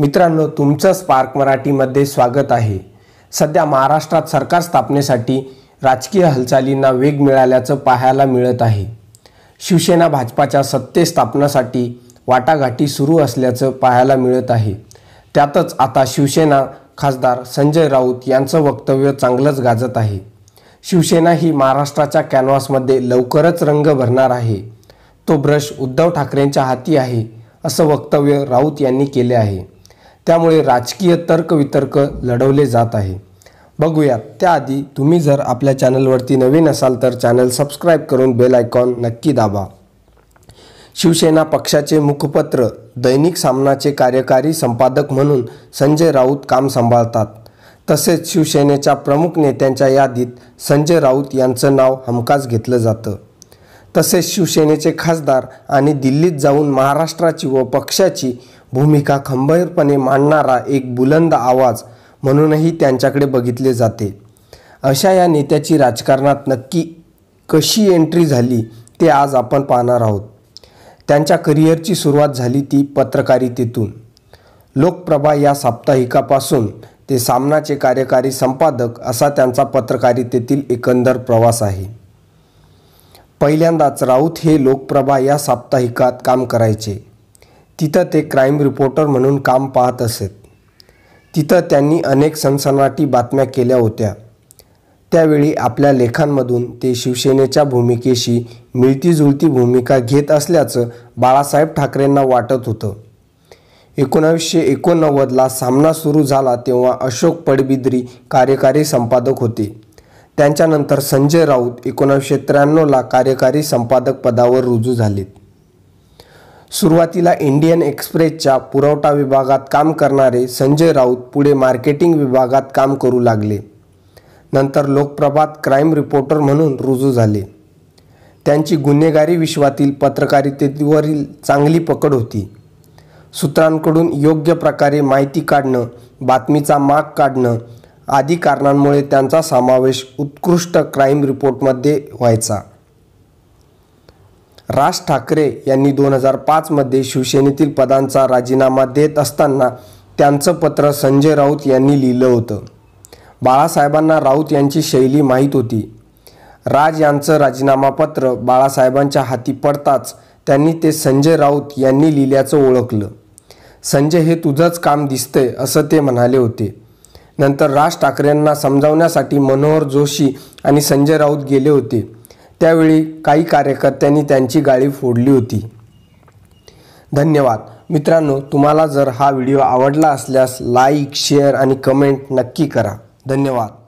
मित्रांनो तुमचं स्पार्क मराठीमध्ये स्वागत आहे सध्या महाराष्ट्रात सरकार स्थापनेसाठी राजकीय हालचालींना वेग मिळाल्याचं पाहायला मिळत आहे शिवसेना भाजपाच्या सत्ते स्थापनासाठी वाटाघाटी सुरू असल्याचं पाहायला मिळत आहे त्यातच आता शिवसेना खासदार संजय राऊत यांचं वक्तव्य चांगलंच गाजत आहे शिवसेना ही महाराष्ट्राच्या कॅनव्हासमध्ये लवकरच रंग भरणार आहे तो ब्रश उद्धव ठाकरेंच्या हाती आहे असं वक्तव्य राऊत यांनी केले आहे त्यामुळे राजकीय तर्कवितर्क लढवले जात आहे बघूयात त्याआधी तुम्ही जर आपल्या चॅनलवरती नवीन असाल तर चॅनल सबस्क्राईब करून बेल आयकॉन नक्की दाबा शिवसेना पक्षाचे मुखपत्र दैनिक सामनाचे कार्यकारी संपादक म्हणून संजय राऊत काम सांभाळतात तसेच शिवसेनेच्या प्रमुख नेत्यांच्या यादीत संजय राऊत यांचं नाव हमखास घेतलं जातं तसेच शिवसेनेचे खासदार आणि दिल्लीत जाऊन महाराष्ट्राची व पक्षाची भूमिका खंबीरपणे मांडणारा एक बुलंद आवाज म्हणूनही त्यांच्याकडे बघितले जाते अशा या नेत्याची राजकारणात नक्की कशी एंट्री झाली ते आज आपण पाहणार आहोत त्यांच्या करिअरची सुरुवात झाली ती पत्रकारितेतून लोकप्रभा या साप्ताहिकापासून ते सामनाचे कार्यकारी संपादक असा त्यांचा पत्रकारितेतील एकंदर प्रवास आहे पहिल्यांदाच राऊत हे लोकप्रभा या साप्ताहिकात काम करायचे तिथं ते क्राईम रिपोर्टर म्हणून काम पाहत असत तिथं त्यांनी अनेक सनसनाटी बातम्या केल्या होत्या त्यावेळी आपल्या लेखांमधून ते शिवसेनेच्या भूमिकेशी मिळतीजुळती भूमिका घेत असल्याचं बाळासाहेब ठाकरेंना वाटत होतं एकोणावीसशे एकोणनव्वदला सामना सुरू झाला तेव्हा अशोक पडबिद्री कार्यकारी संपादक होते त्यांच्यानंतर संजय राऊत एकोणावीसशे त्र्याण्णवला कार्यकारी संपादक पदावर रुजू झालेत सुरुवातीला इंडियन एक्सप्रेसच्या पुरवठा विभागात काम करणारे संजय राऊत पुढे मार्केटिंग विभागात काम करू लागले नंतर लोकप्रभात क्राईम रिपोर्टर म्हणून रुजू झाले त्यांची गुन्हेगारी विश्वातील पत्रकारितेवरील चांगली पकड होती सूत्रांकडून योग्य प्रकारे माहिती काढणं बातमीचा माग काढणं आदी कारणांमुळे त्यांचा समावेश उत्कृष्ट क्राईम रिपोर्टमध्ये व्हायचा राज ठाकरे यांनी दोन हजार पाचमध्ये शिवसेनेतील पदांचा राजीनामा देत असताना त्यांचं पत्र संजय राऊत यांनी लिहिलं होतं बाळासाहेबांना राऊत यांची शैली माहीत होती राज यांचं राजीनामा पत्र बाळासाहेबांच्या हाती पडताच त्यांनी ते संजय राऊत यांनी लिहिल्याचं ओळखलं संजय हे तुझंच काम दिसतंय असं ते म्हणाले होते नंतर राज ठाकरेंना समजावण्यासाठी मनोहर जोशी आणि संजय राऊत गेले होते त्यावेळी काही कार्यकर्त्यांनी त्यांची गाळी फोडली होती धन्यवाद मित्रांनो तुम्हाला जर हा व्हिडिओ आवडला असल्यास लाईक शेअर आणि कमेंट नक्की करा धन्यवाद